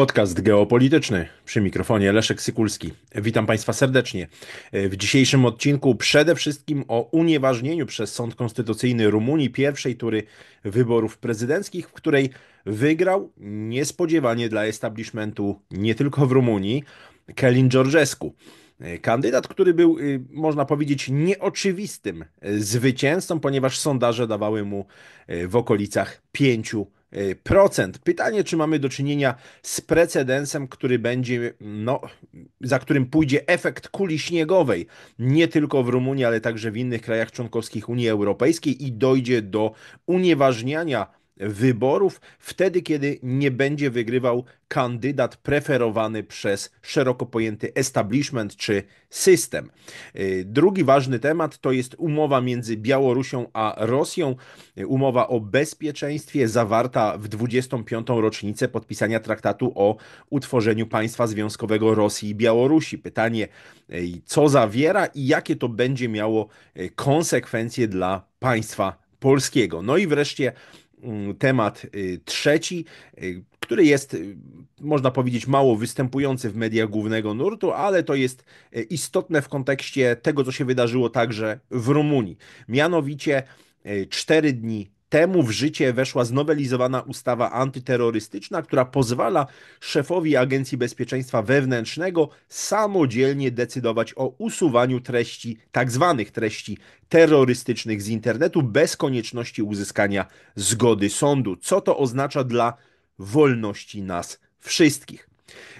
Podcast geopolityczny przy mikrofonie Leszek Sykulski. Witam Państwa serdecznie. W dzisiejszym odcinku przede wszystkim o unieważnieniu przez Sąd Konstytucyjny Rumunii pierwszej tury wyborów prezydenckich, w której wygrał niespodziewanie dla establishmentu nie tylko w Rumunii Kelin Georgescu. Kandydat, który był, y, można powiedzieć, nieoczywistym zwycięzcą, ponieważ sondaże dawały mu y, w okolicach 5%. Y, Pytanie, czy mamy do czynienia z precedensem, który będzie, no, za którym pójdzie efekt kuli śniegowej, nie tylko w Rumunii, ale także w innych krajach członkowskich Unii Europejskiej i dojdzie do unieważniania wyborów, wtedy, kiedy nie będzie wygrywał kandydat preferowany przez szeroko pojęty establishment czy system. Y, drugi ważny temat to jest umowa między Białorusią a Rosją, y, umowa o bezpieczeństwie zawarta w 25. rocznicę podpisania traktatu o utworzeniu państwa związkowego Rosji i Białorusi. Pytanie, y, co zawiera i jakie to będzie miało konsekwencje dla państwa polskiego. No i wreszcie Mm, temat y, trzeci, y, który jest, y, można powiedzieć, mało występujący w mediach głównego nurtu, ale to jest istotne w kontekście tego, co się wydarzyło także w Rumunii. Mianowicie cztery dni Temu w życie weszła znowelizowana ustawa antyterrorystyczna, która pozwala szefowi Agencji Bezpieczeństwa Wewnętrznego samodzielnie decydować o usuwaniu treści, tak zwanych treści terrorystycznych z internetu bez konieczności uzyskania zgody sądu. Co to oznacza dla wolności nas wszystkich?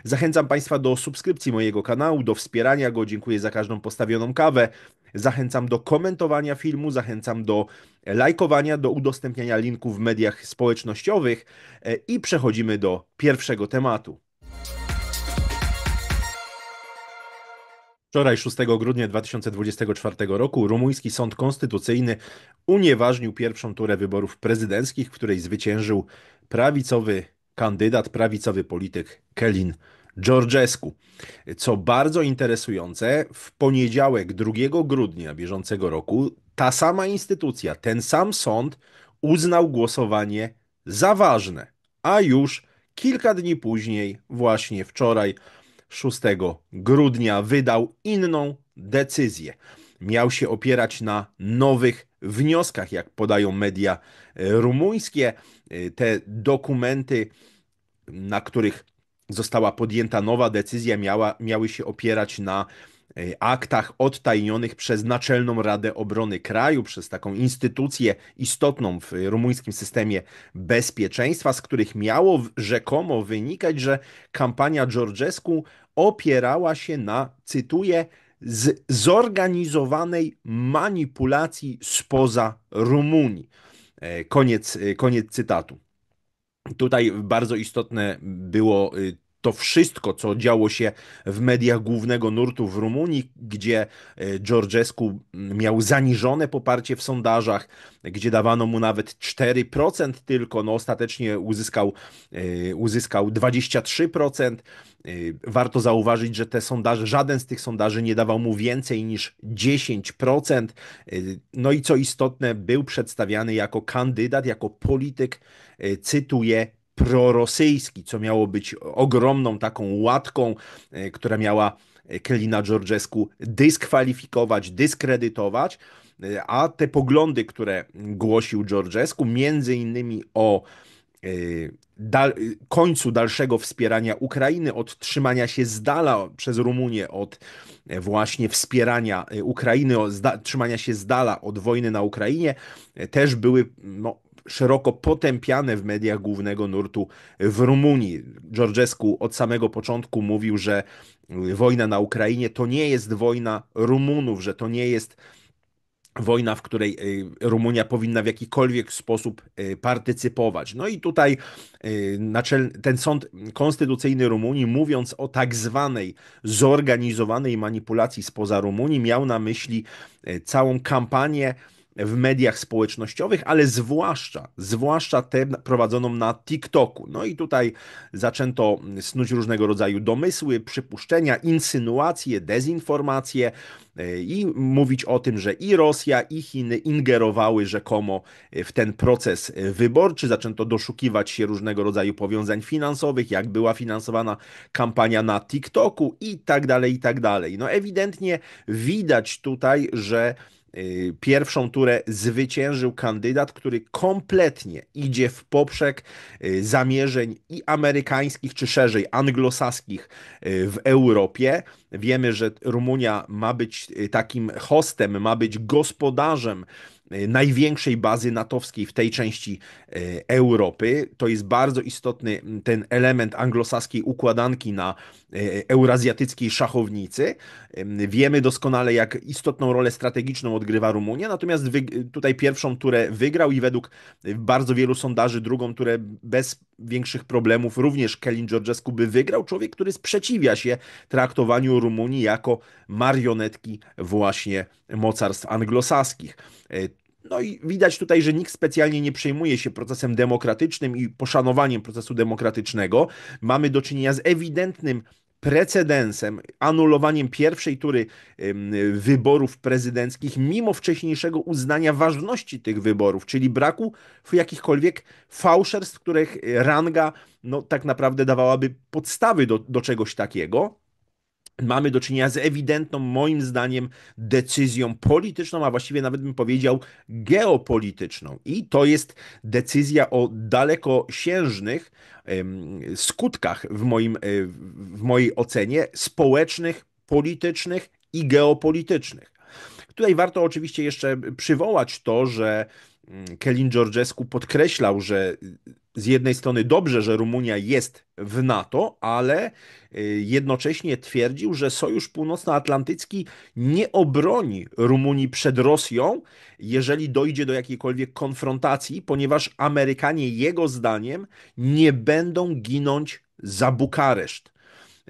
Zachęcam Państwa do subskrypcji mojego kanału, do wspierania go. Dziękuję za każdą postawioną kawę. Zachęcam do komentowania filmu, zachęcam do lajkowania, do udostępniania linków w mediach społecznościowych e, i przechodzimy do pierwszego tematu. Wczoraj, 6 grudnia 2024 roku, rumuński sąd konstytucyjny unieważnił pierwszą turę wyborów prezydenckich, w której zwyciężył prawicowy kandydat prawicowy polityk Kelin Georgescu. Co bardzo interesujące, w poniedziałek 2 grudnia bieżącego roku ta sama instytucja, ten sam sąd uznał głosowanie za ważne, a już kilka dni później, właśnie wczoraj, 6 grudnia, wydał inną decyzję. Miał się opierać na nowych wnioskach, jak podają media rumuńskie. Te dokumenty na których została podjęta nowa decyzja, miała, miały się opierać na e, aktach odtajnionych przez Naczelną Radę Obrony Kraju, przez taką instytucję istotną w rumuńskim systemie bezpieczeństwa, z których miało rzekomo wynikać, że kampania Georgescu opierała się na, cytuję, z zorganizowanej manipulacji spoza Rumunii. E, koniec, e, koniec cytatu. Tutaj bardzo istotne było y, to wszystko, co działo się w mediach głównego nurtu w Rumunii, gdzie e, Georgescu miał zaniżone poparcie w sondażach, gdzie dawano mu nawet 4% tylko, no ostatecznie uzyskał, e, uzyskał 23%. E, warto zauważyć, że te sondaże, żaden z tych sondaży nie dawał mu więcej niż 10%. No i co istotne, był przedstawiany jako kandydat, jako polityk, cytuję, prorosyjski, co miało być ogromną taką łatką, e, która miała e, Kelina Georgescu dyskwalifikować, dyskredytować, e, a te poglądy, które głosił Georgescu, między innymi o dal, końcu dalszego wspierania Ukrainy, od trzymania się z dala przez Rumunię od właśnie wspierania Ukrainy, od trzymania się z dala od wojny na Ukrainie, też były no, szeroko potępiane w mediach głównego nurtu w Rumunii. Georgescu od samego początku mówił, że wojna na Ukrainie to nie jest wojna Rumunów, że to nie jest wojna, w której y, Rumunia powinna w jakikolwiek sposób y, partycypować. No i tutaj y, ten sąd konstytucyjny Rumunii, mówiąc o tak zwanej zorganizowanej manipulacji spoza Rumunii, miał na myśli całą kampanię w mediach społecznościowych, ale zwłaszcza, zwłaszcza tę prowadzoną na TikToku. No i tutaj zaczęto mm, snuć różnego rodzaju domysły, przypuszczenia, insynuacje, dezinformacje e, i mówić o tym, że i Rosja, i Chiny ingerowały rzekomo w ten proces wyborczy. Zaczęto doszukiwać się różnego rodzaju powiązań finansowych, jak była finansowana kampania na TikToku i tak dalej, i tak dalej. No ewidentnie widać tutaj, że Y, pierwszą turę zwyciężył kandydat, który kompletnie idzie w poprzek y, zamierzeń i amerykańskich, czy szerzej anglosaskich y, w Europie. Wiemy, że Rumunia ma być takim hostem, ma być gospodarzem E, największej bazy natowskiej w tej części e, Europy. To jest bardzo istotny ten element anglosaskiej układanki na e, eurazjatyckiej szachownicy. Wiemy doskonale, jak istotną rolę strategiczną odgrywa Rumunia, natomiast tutaj pierwszą turę wygrał i według bardzo wielu sondaży drugą turę bez większych problemów również Kelin Georgescu by wygrał. Człowiek, który sprzeciwia się traktowaniu Rumunii jako marionetki właśnie mocarstw anglosaskich. E, no i widać tutaj, że nikt specjalnie nie przejmuje się procesem demokratycznym i poszanowaniem procesu demokratycznego. Mamy do czynienia z ewidentnym precedensem, anulowaniem pierwszej tury wyborów prezydenckich, mimo wcześniejszego uznania ważności tych wyborów, czyli braku jakichkolwiek fałszerstw, których ranga no, tak naprawdę dawałaby podstawy do, do czegoś takiego mamy do czynienia z ewidentną, moim zdaniem, decyzją polityczną, a właściwie nawet bym powiedział geopolityczną. I to jest decyzja o dalekosiężnych skutkach, w, moim, e, w mojej ocenie, społecznych, politycznych i geopolitycznych. Tutaj warto oczywiście jeszcze przywołać to, że mm, Kelin Georgescu podkreślał, że z jednej strony dobrze, że Rumunia jest w NATO, ale y, jednocześnie twierdził, że Sojusz Północnoatlantycki nie obroni Rumunii przed Rosją, jeżeli dojdzie do jakiejkolwiek konfrontacji, ponieważ Amerykanie, jego zdaniem, nie będą ginąć za Bukareszt.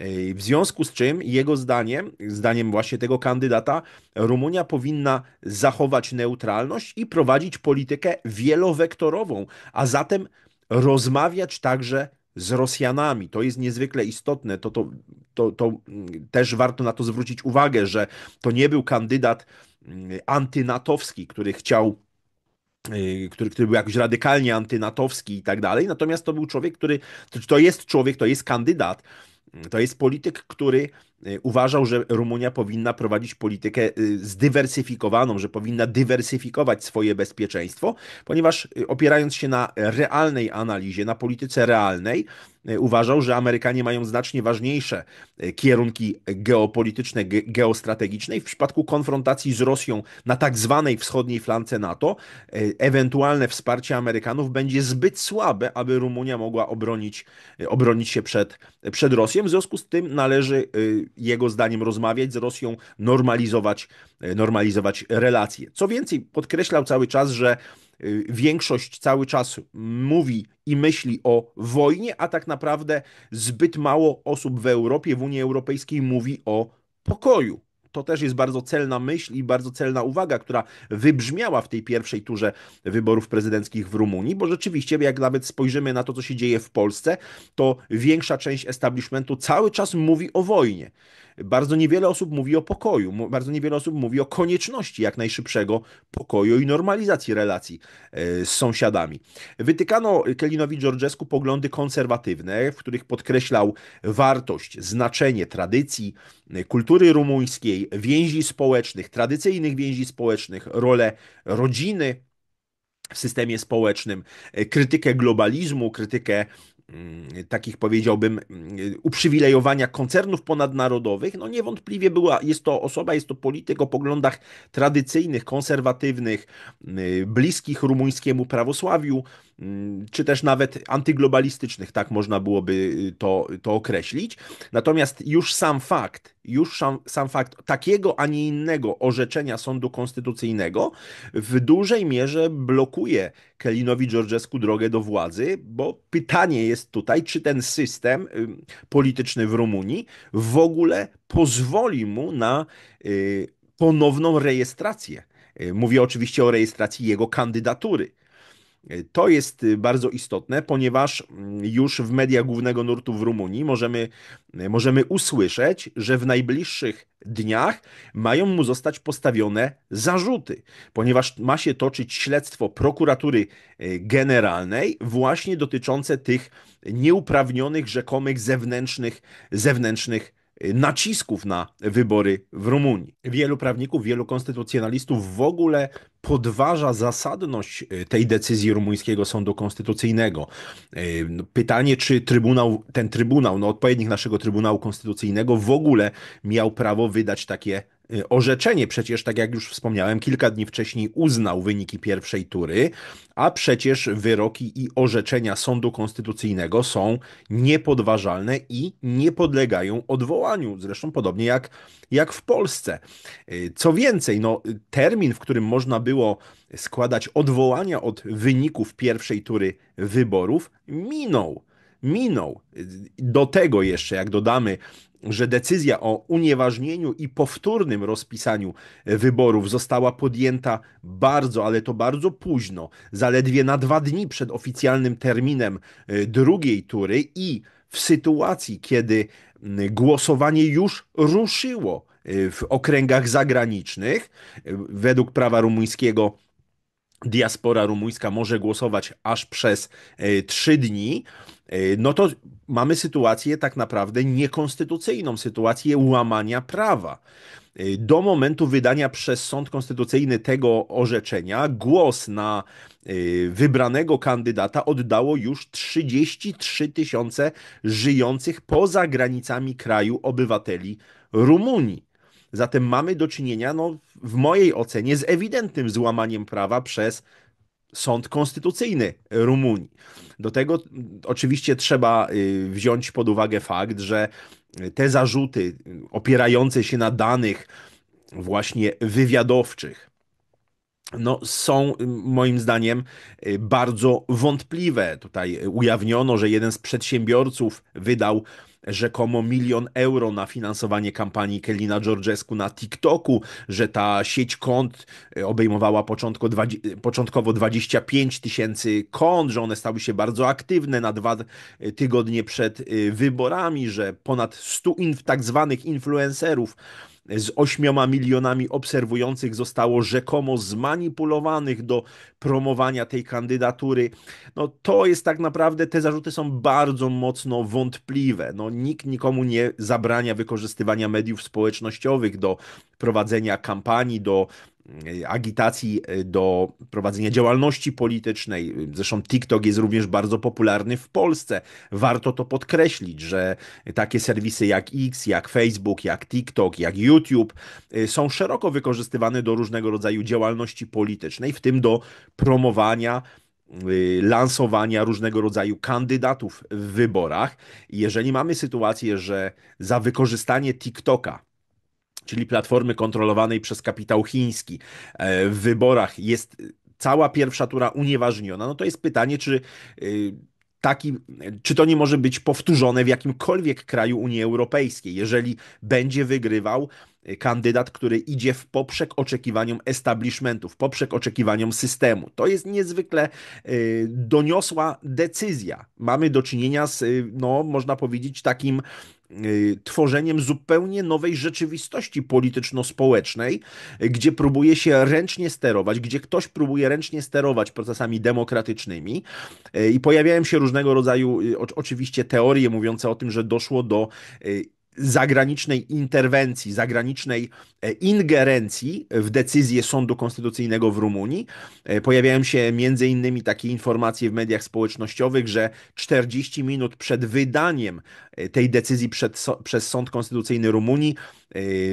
Y, w związku z czym, jego zdaniem, zdaniem właśnie tego kandydata, Rumunia powinna zachować neutralność i prowadzić politykę wielowektorową, a zatem rozmawiać także z Rosjanami. To jest niezwykle istotne. To, to, to, to mm, też warto na to zwrócić uwagę, że to nie był kandydat mm, antynatowski, który chciał y, który, który był jakoś radykalnie antynatowski i tak dalej. Natomiast to był człowiek, który, to jest człowiek, to jest kandydat, to jest polityk, który y, uważał, że Rumunia powinna prowadzić politykę y, zdywersyfikowaną, że powinna dywersyfikować swoje bezpieczeństwo, ponieważ y, opierając się na realnej analizie, na polityce realnej, uważał, że Amerykanie mają znacznie ważniejsze kierunki geopolityczne, geostrategiczne i w przypadku konfrontacji z Rosją na tak zwanej wschodniej flance NATO, ewentualne wsparcie Amerykanów będzie zbyt słabe, aby Rumunia mogła obronić, obronić się przed, przed Rosją. Rosją. W związku z tym należy y, jego zdaniem rozmawiać z Rosją, normalizować, y, normalizować relacje. Co więcej, podkreślał cały czas, że y, większość cały czas mówi i myśli o wojnie, a tak naprawdę zbyt mało osób w Europie, w Unii Europejskiej mówi o pokoju to też jest bardzo celna myśl i bardzo celna uwaga, która wybrzmiała w tej pierwszej turze wyborów prezydenckich w Rumunii, bo rzeczywiście, jak nawet spojrzymy na to, co się dzieje w Polsce, to większa część establishmentu cały czas mówi o wojnie. Bardzo niewiele osób mówi o pokoju, bardzo niewiele osób mówi o konieczności jak najszybszego pokoju i normalizacji relacji e, z sąsiadami. Wytykano Kelinowi Georgescu poglądy konserwatywne, w których podkreślał wartość, znaczenie tradycji, e, kultury rumuńskiej, więzi społecznych, tradycyjnych więzi społecznych, rolę rodziny, w systemie społecznym, e, krytykę globalizmu, krytykę Mm, takich powiedziałbym mm, uprzywilejowania koncernów ponadnarodowych, no niewątpliwie była, jest to osoba, jest to polityk o poglądach tradycyjnych, konserwatywnych, mm, bliskich rumuńskiemu prawosławiu, czy też nawet antyglobalistycznych, tak można byłoby y, to, to określić. Natomiast już sam fakt, już sam, sam fakt takiego, a nie innego orzeczenia Sądu Konstytucyjnego w dużej mierze blokuje Kelinowi Georgescu drogę do władzy, bo pytanie jest jest tutaj, czy ten system polityczny w Rumunii w ogóle pozwoli mu na y, ponowną rejestrację. Y, mówię oczywiście o rejestracji jego kandydatury. To jest y, bardzo istotne, ponieważ mm, już w mediach głównego nurtu w Rumunii możemy, y, możemy usłyszeć, że w najbliższych dniach mają mu zostać postawione zarzuty, ponieważ ma się toczyć śledztwo prokuratury y, generalnej właśnie dotyczące tych nieuprawnionych rzekomych zewnętrznych zewnętrznych nacisków na wybory w Rumunii. Wielu prawników, wielu konstytucjonalistów w ogóle podważa zasadność e, tej decyzji rumuńskiego sądu konstytucyjnego. E, no, pytanie, czy trybunał, ten trybunał, no odpowiednik naszego Trybunału Konstytucyjnego w ogóle miał prawo wydać takie Y, orzeczenie przecież, tak jak już wspomniałem, kilka dni wcześniej uznał wyniki pierwszej tury, a przecież wyroki i orzeczenia Sądu Konstytucyjnego są niepodważalne i nie podlegają odwołaniu. Zresztą podobnie jak, jak w Polsce. Y, co więcej, no, termin, w którym można było składać odwołania od wyników pierwszej tury wyborów, minął minął. Y, do tego jeszcze, jak dodamy że decyzja o unieważnieniu i powtórnym rozpisaniu wyborów została podjęta bardzo, ale to bardzo późno, zaledwie na dwa dni przed oficjalnym terminem e, drugiej tury i w sytuacji, kiedy głosowanie już ruszyło e, w okręgach zagranicznych, e, według prawa rumuńskiego diaspora rumuńska może głosować aż przez e, trzy dni, e, no to mamy sytuację tak naprawdę niekonstytucyjną, sytuację łamania prawa. E, do momentu wydania przez Sąd Konstytucyjny tego orzeczenia głos na wybranego kandydata oddało już 33 tysiące żyjących poza granicami kraju obywateli Rumunii. Zatem mamy do czynienia no, w mojej ocenie z ewidentnym złamaniem prawa przez sąd konstytucyjny Rumunii. Do tego mm, oczywiście trzeba y, wziąć pod uwagę fakt, że y, te zarzuty y, opierające się na danych właśnie wywiadowczych, no, są moim zdaniem y, bardzo wątpliwe. Tutaj ujawniono, że jeden z przedsiębiorców wydał rzekomo milion euro na finansowanie kampanii Kelina Georgesku na TikToku, że ta sieć kont y, obejmowała y, początkowo 25 tysięcy kont, że one stały się bardzo aktywne na dwa tygodnie przed wyborami, że ponad 100 tak zwanych influencerów z 8 milionami obserwujących zostało rzekomo zmanipulowanych do promowania tej kandydatury. No to jest tak naprawdę, te zarzuty są bardzo mocno wątpliwe. No, nikt nikomu nie zabrania wykorzystywania mediów społecznościowych do prowadzenia kampanii, do agitacji, y, do prowadzenia działalności politycznej. Zresztą TikTok jest również bardzo popularny w Polsce. Warto to podkreślić, że takie serwisy jak X, jak Facebook, jak TikTok, jak YouTube y, są szeroko wykorzystywane do różnego rodzaju działalności politycznej, w tym do promowania y, lansowania różnego rodzaju kandydatów w wyborach. Jeżeli mamy sytuację, że za wykorzystanie TikToka czyli platformy kontrolowanej przez kapitał chiński e, w wyborach jest cała pierwsza tura unieważniona, no to jest pytanie, czy y, taki, czy to nie może być powtórzone w jakimkolwiek kraju Unii Europejskiej, jeżeli będzie wygrywał y, kandydat, który idzie w poprzek oczekiwaniom establishmentu, w poprzek oczekiwaniom systemu. To jest niezwykle y, doniosła decyzja. Mamy do czynienia z, no, można powiedzieć, takim Y, tworzeniem zupełnie nowej rzeczywistości polityczno-społecznej, gdzie próbuje się ręcznie sterować, gdzie ktoś próbuje ręcznie sterować procesami demokratycznymi y, i pojawiają się różnego rodzaju y, oczywiście teorie mówiące o tym, że doszło do zagranicznej interwencji, zagranicznej e, ingerencji w decyzję Sądu Konstytucyjnego w Rumunii. E, pojawiają się między innymi takie informacje w mediach społecznościowych, że 40 minut przed wydaniem e, tej decyzji przed, przez Sąd Konstytucyjny Rumunii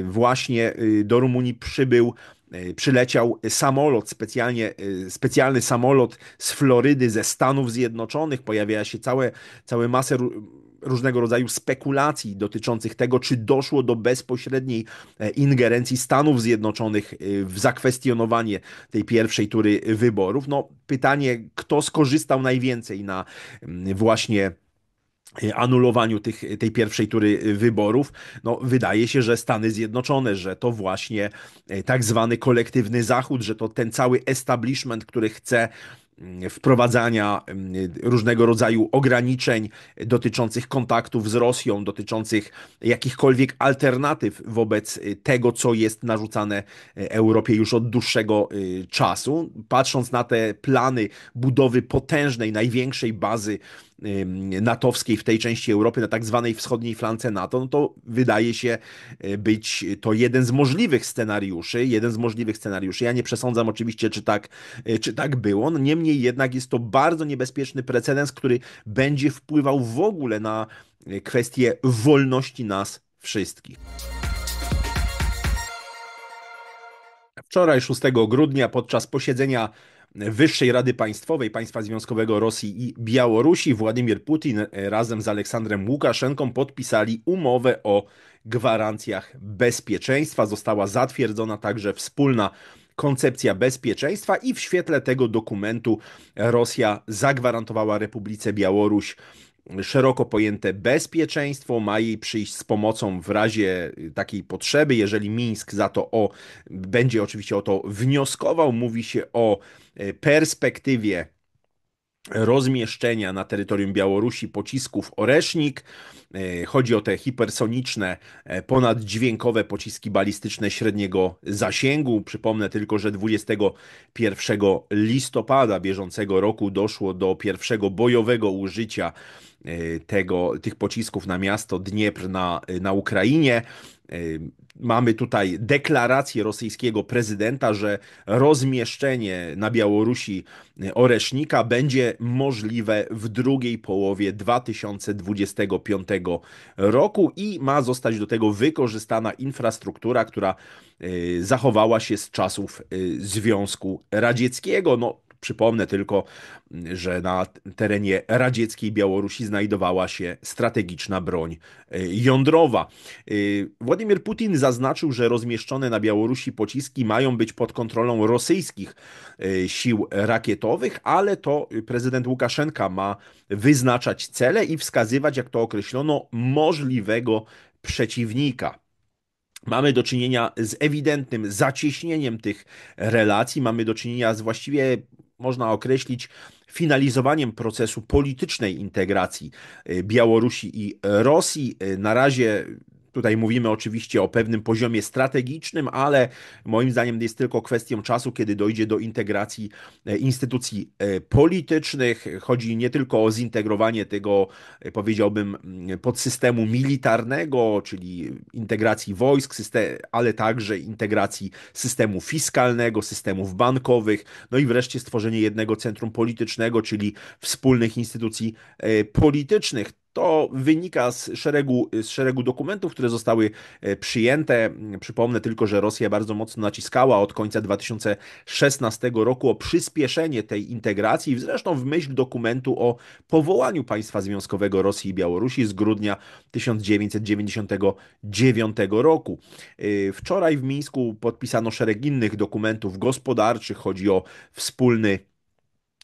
właśnie do Rumunii przybył przyleciał samolot, specjalnie, specjalny samolot z Florydy, ze Stanów Zjednoczonych. pojawia się całe, całe masę różnego rodzaju spekulacji dotyczących tego, czy doszło do bezpośredniej e, ingerencji Stanów Zjednoczonych e, w zakwestionowanie tej pierwszej tury wyborów. No, pytanie, kto skorzystał najwięcej na właśnie e, anulowaniu tych, tej pierwszej tury wyborów, no wydaje się, że Stany Zjednoczone, że to właśnie tak zwany kolektywny Zachód, że to ten cały establishment, który chce Mm, wprowadzania mm, różnego rodzaju ograniczeń dotyczących kontaktów z Rosją, dotyczących jakichkolwiek alternatyw wobec y, tego, co jest narzucane y, Europie już od dłuższego y, czasu. Patrząc na te plany budowy potężnej, największej bazy natowskiej w tej części Europy, na tak zwanej wschodniej flance NATO, no to wydaje się e, być to jeden z możliwych scenariuszy, jeden z możliwych scenariuszy. Ja nie przesądzam oczywiście, czy tak, e, czy tak było, no niemniej jednak jest to bardzo niebezpieczny precedens, który będzie wpływał w ogóle na e, kwestię wolności nas wszystkich. Wczoraj, 6 grudnia, podczas posiedzenia Wyższej Rady Państwowej Państwa Związkowego Rosji i Białorusi Władimir Putin e, razem z Aleksandrem Łukaszenką podpisali umowę o gwarancjach bezpieczeństwa. Została zatwierdzona także wspólna koncepcja bezpieczeństwa i w świetle tego dokumentu Rosja zagwarantowała Republice Białoruś szeroko pojęte bezpieczeństwo, ma jej przyjść z pomocą w razie takiej potrzeby, jeżeli Mińsk za to o, będzie oczywiście o to wnioskował. Mówi się o e, perspektywie rozmieszczenia na terytorium Białorusi pocisków Oresznik. E, chodzi o te hipersoniczne, e, ponaddźwiękowe pociski balistyczne średniego zasięgu. Przypomnę tylko, że 21 listopada bieżącego roku doszło do pierwszego bojowego użycia E, tego, tych pocisków na miasto Dniepr na, e, na Ukrainie. E, mamy tutaj deklarację rosyjskiego prezydenta, że rozmieszczenie na Białorusi Oresznika będzie możliwe w drugiej połowie 2025 roku i ma zostać do tego wykorzystana infrastruktura, która zachowała się z czasów Związku Radzieckiego. No, Przypomnę tylko, że na terenie radzieckiej Białorusi znajdowała się strategiczna broń e, jądrowa. E, Władimir Putin zaznaczył, że rozmieszczone na Białorusi pociski mają być pod kontrolą rosyjskich e, sił rakietowych, ale to prezydent Łukaszenka ma wyznaczać cele i wskazywać, jak to określono, możliwego przeciwnika. Mamy do czynienia z ewidentnym zacieśnieniem tych relacji, mamy do czynienia z właściwie można określić finalizowaniem procesu politycznej integracji y, Białorusi i Rosji. Y, na razie Tutaj mówimy oczywiście o pewnym poziomie strategicznym, ale moim zdaniem jest tylko kwestią czasu, kiedy dojdzie do integracji e, instytucji e, politycznych. Chodzi nie tylko o zintegrowanie tego, e, powiedziałbym, mm, podsystemu militarnego, czyli integracji wojsk, ale także integracji systemu fiskalnego, systemów bankowych, no i wreszcie stworzenie jednego centrum politycznego, czyli wspólnych instytucji politycznych. To wynika z szeregu, z szeregu dokumentów, które zostały e, przyjęte. Mm, przypomnę tylko, że Rosja bardzo mocno naciskała od końca 2016 roku o przyspieszenie tej integracji, zresztą w myśl dokumentu o powołaniu państwa związkowego Rosji i Białorusi z grudnia 1999 roku. E, wczoraj w Mińsku podpisano szereg innych dokumentów gospodarczych, chodzi o wspólny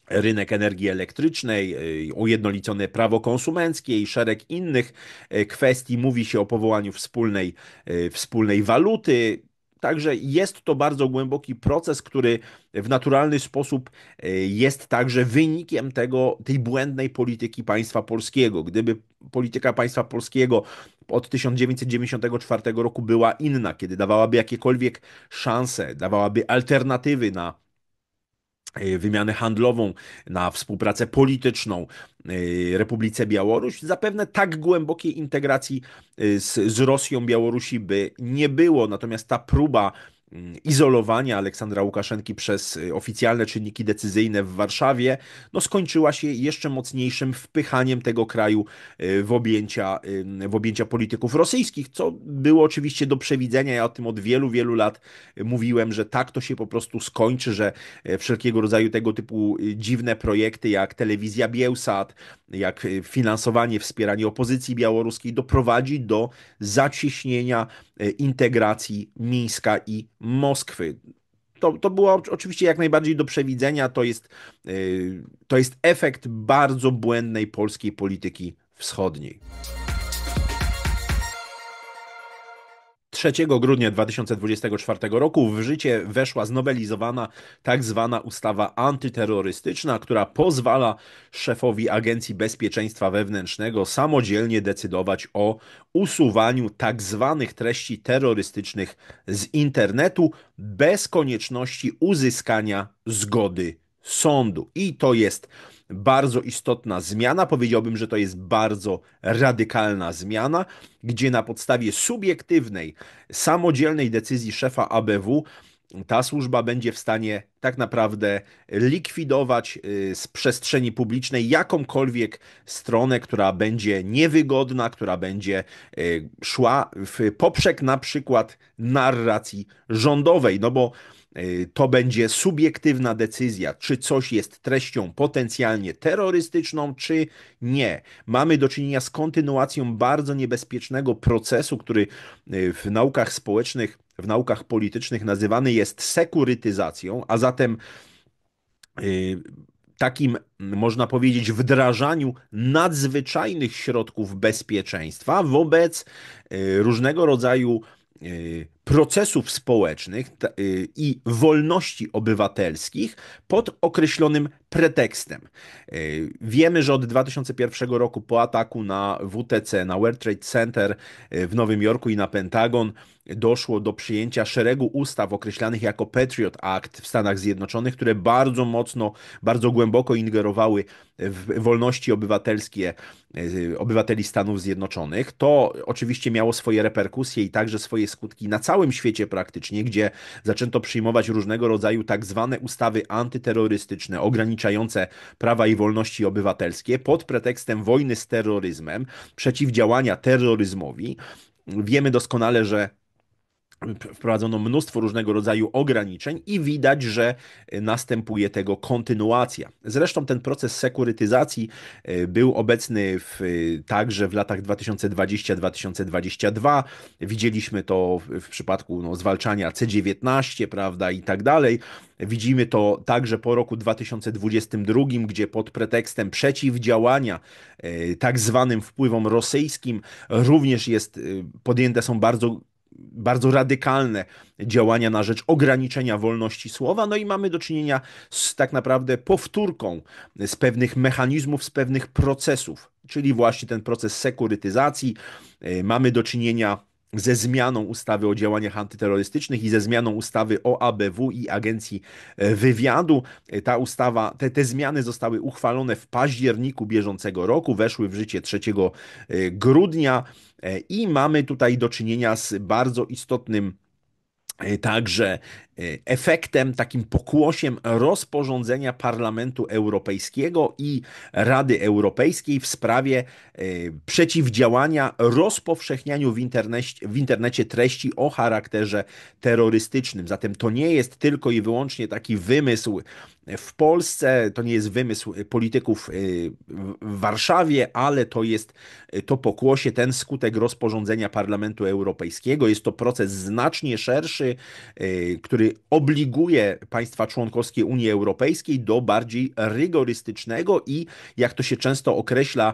rynek energii elektrycznej, y, ujednolicone prawo konsumenckie i szereg innych y, kwestii. Mówi się o powołaniu wspólnej, y, wspólnej waluty. Także jest to bardzo głęboki proces, który w naturalny sposób jest także wynikiem tego, tej błędnej polityki państwa polskiego. Gdyby polityka państwa polskiego od 1994 roku była inna, kiedy dawałaby jakiekolwiek szanse, dawałaby alternatywy na E, wymianę handlową, na współpracę polityczną e, Republice Białoruś. Zapewne tak głębokiej integracji e, z, z Rosją Białorusi by nie było, natomiast ta próba Mm, izolowania Aleksandra Łukaszenki przez y, oficjalne czynniki decyzyjne w Warszawie, no skończyła się jeszcze mocniejszym wpychaniem tego kraju y, w objęcia, y, w objęcia polityków rosyjskich, co było oczywiście do przewidzenia. Ja o tym od wielu, wielu lat mówiłem, że tak to się po prostu skończy, że wszelkiego rodzaju tego typu dziwne projekty jak telewizja Bielsat, jak finansowanie, wspieranie opozycji białoruskiej doprowadzi do zacieśnienia E, integracji Mińska i Moskwy. To, to było oczywiście jak najbardziej do przewidzenia, to jest, e, to jest efekt bardzo błędnej polskiej polityki wschodniej. 3 grudnia 2024 roku w życie weszła znowelizowana tak zwana ustawa antyterrorystyczna, która pozwala szefowi Agencji Bezpieczeństwa Wewnętrznego samodzielnie decydować o usuwaniu tak zwanych treści terrorystycznych z internetu bez konieczności uzyskania zgody sądu. I to jest bardzo istotna zmiana. Powiedziałbym, że to jest bardzo radykalna zmiana, gdzie na podstawie subiektywnej, samodzielnej decyzji szefa ABW ta służba będzie w stanie tak naprawdę likwidować y, z przestrzeni publicznej jakąkolwiek stronę, która będzie niewygodna, która będzie y, szła w poprzek na przykład narracji rządowej. No bo Y, to będzie subiektywna decyzja, czy coś jest treścią potencjalnie terrorystyczną, czy nie. Mamy do czynienia z kontynuacją bardzo niebezpiecznego procesu, który y, w naukach społecznych, w naukach politycznych nazywany jest sekurytyzacją, a zatem y, takim, można powiedzieć, wdrażaniu nadzwyczajnych środków bezpieczeństwa wobec różnego rodzaju procesów społecznych y, i wolności obywatelskich pod określonym pretekstem. Y, wiemy, że od 2001 roku po ataku na WTC, na World Trade Center y, w Nowym Jorku i na Pentagon doszło do przyjęcia szeregu ustaw określanych jako Patriot Act w Stanach Zjednoczonych, które bardzo mocno, bardzo głęboko ingerowały w wolności obywatelskie obywateli Stanów Zjednoczonych. To oczywiście miało swoje reperkusje i także swoje skutki na cały całym świecie praktycznie, gdzie zaczęto przyjmować różnego rodzaju tak zwane ustawy antyterrorystyczne, ograniczające prawa i wolności obywatelskie pod pretekstem wojny z terroryzmem, przeciwdziałania terroryzmowi. Wiemy doskonale, że wprowadzono mnóstwo różnego rodzaju ograniczeń i widać, że e, następuje tego kontynuacja. Zresztą ten proces sekurytyzacji e, był obecny w, e, także w latach 2020-2022. Widzieliśmy to w przypadku no, zwalczania C19, prawda, i tak dalej. Widzimy to także po roku 2022, gdzie pod pretekstem przeciwdziałania tak zwanym wpływom rosyjskim również jest podjęte są bardzo bardzo radykalne działania na rzecz ograniczenia wolności słowa. No i mamy do czynienia z tak naprawdę powtórką z pewnych mechanizmów, z pewnych procesów, czyli właśnie ten proces sekurytyzacji. Y, mamy do czynienia ze zmianą ustawy o działaniach antyterrorystycznych i ze zmianą ustawy o ABW i Agencji e, Wywiadu. E, ta ustawa, te, te zmiany zostały uchwalone w październiku bieżącego roku, weszły w życie 3 e, grudnia i mamy tutaj do czynienia z bardzo istotnym Także Y, efektem, takim pokłosiem rozporządzenia Parlamentu Europejskiego i Rady Europejskiej w sprawie y, przeciwdziałania rozpowszechnianiu w internecie, w internecie treści o charakterze terrorystycznym. Zatem to nie jest tylko i wyłącznie taki wymysł w Polsce, to nie jest wymysł polityków y, w Warszawie, ale to jest to pokłosie, ten skutek rozporządzenia Parlamentu Europejskiego. Jest to proces znacznie szerszy, który który obliguje państwa członkowskie Unii Europejskiej do bardziej rygorystycznego i, jak to się często określa,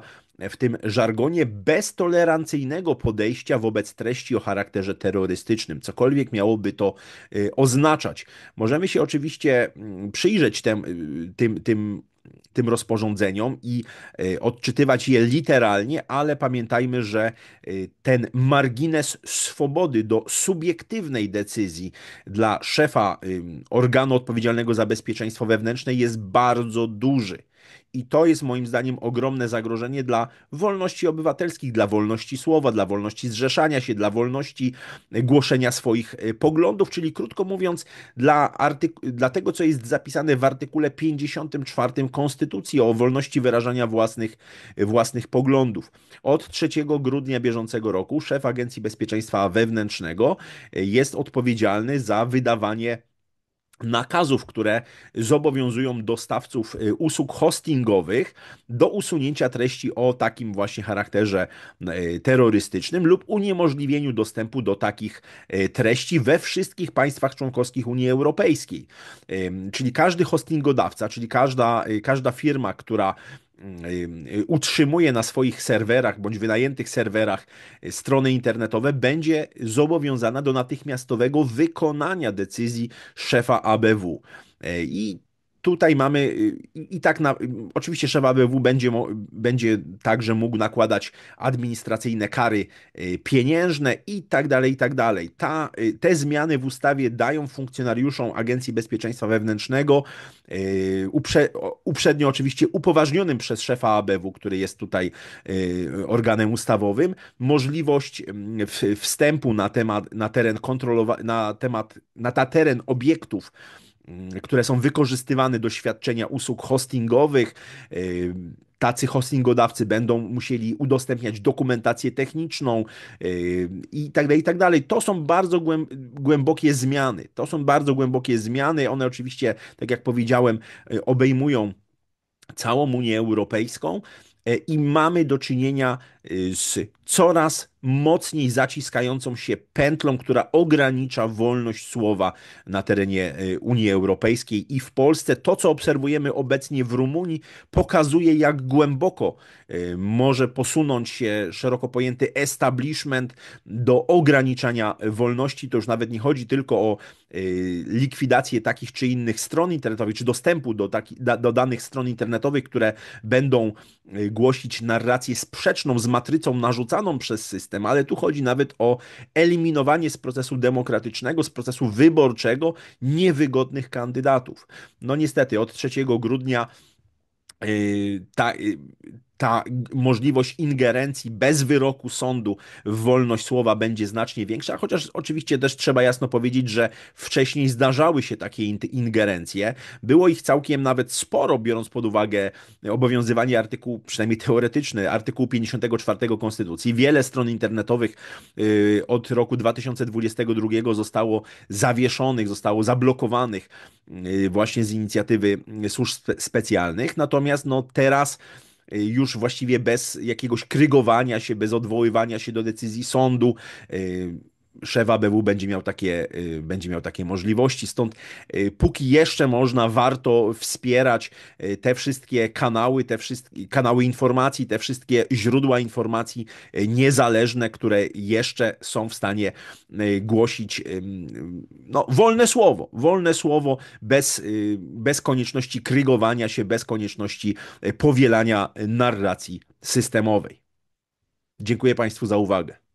w tym żargonie beztolerancyjnego podejścia wobec treści o charakterze terrorystycznym, cokolwiek miałoby to y, oznaczać. Możemy się oczywiście mm, przyjrzeć y, tym, tym, tym tym rozporządzeniom i e, odczytywać je literalnie, ale pamiętajmy, że e, ten margines swobody do subiektywnej decyzji dla szefa organu odpowiedzialnego za bezpieczeństwo wewnętrzne jest bardzo duży. I to jest moim zdaniem ogromne zagrożenie dla wolności obywatelskich, dla wolności słowa, dla wolności zrzeszania się, dla wolności e, głoszenia swoich e, poglądów, czyli krótko mówiąc, dla, artyku- dla tego, co jest zapisane w artykule 54 Konstytucji o wolności wyrażania własnych, e, własnych poglądów. Od 3 grudnia bieżącego roku szef Agencji Bezpieczeństwa Wewnętrznego jest odpowiedzialny za wydawanie nakazów, które zobowiązują dostawców y, usług hostingowych do usunięcia treści o takim właśnie charakterze y, terrorystycznym lub uniemożliwieniu dostępu do takich y, treści we wszystkich państwach członkowskich Unii Europejskiej. Czyli każdy hostingodawca, czyli każda, każda firma, która Y, y, utrzymuje na swoich serwerach bądź wynajętych serwerach y, strony internetowe, będzie zobowiązana do natychmiastowego wykonania decyzji szefa ABW. I tutaj mamy y, i tak na, y, oczywiście szef ABW będzie, będzie także mógł nakładać administracyjne kary y, pieniężne i tak dalej, i tak dalej. Ta, te zmiany w ustawie dają funkcjonariuszom Agencji Bezpieczeństwa Wewnętrznego, uprze, uprzednio oczywiście upoważnionym przez szefa ABW, który jest tutaj organem ustawowym, możliwość wstępu na temat, na teren kontrolowa, na temat, na ta teren obiektów, Mm, które są wykorzystywane do świadczenia usług hostingowych. Y, tacy hostingodawcy będą musieli udostępniać dokumentację techniczną y, i tak dalej, i tak dalej. To są bardzo głębokie zmiany. To są bardzo głębokie zmiany. One oczywiście, tak jak powiedziałem, y, obejmują całą Unię Europejską i mamy do czynienia z coraz mocniej zaciskającą się pętlą, która ogranicza wolność słowa na terenie e, Unii Europejskiej i w Polsce. To, co obserwujemy obecnie w Rumunii, pokazuje, jak głęboko e, może posunąć się szeroko pojęty establishment do ograniczania wolności. To już nawet nie chodzi tylko o e, likwidację takich czy innych stron internetowych, czy dostępu do, taki, do danych stron internetowych, które będą głosić narrację sprzeczną z matrycą narzucaną przez system, ale tu chodzi nawet o eliminowanie z procesu demokratycznego, z procesu wyborczego niewygodnych kandydatów. No niestety, od 3 grudnia y, ta, y, ta możliwość ingerencji bez wyroku sądu w wolność słowa będzie znacznie większa, chociaż oczywiście też trzeba jasno powiedzieć, że wcześniej zdarzały się takie ingerencje. Było ich całkiem nawet sporo, biorąc pod uwagę obowiązywanie artykułu, przynajmniej teoretyczny, artykułu 54 Konstytucji. Wiele stron internetowych y, od roku 2022 zostało zawieszonych, zostało zablokowanych y, właśnie z inicjatywy y, służb specjalnych. Natomiast no, teraz Y, już właściwie bez jakiegoś krygowania się, bez odwoływania się do decyzji sądu. Y, szef ABW będzie miał takie, y, będzie miał takie możliwości. Stąd y, póki jeszcze można, warto wspierać y, te wszystkie kanały, te wszystkie kanały informacji, te wszystkie źródła informacji niezależne, które jeszcze są w stanie głosić no, wolne słowo, wolne słowo bez, bez konieczności krygowania się, bez konieczności powielania narracji systemowej. Dziękuję Państwu za uwagę.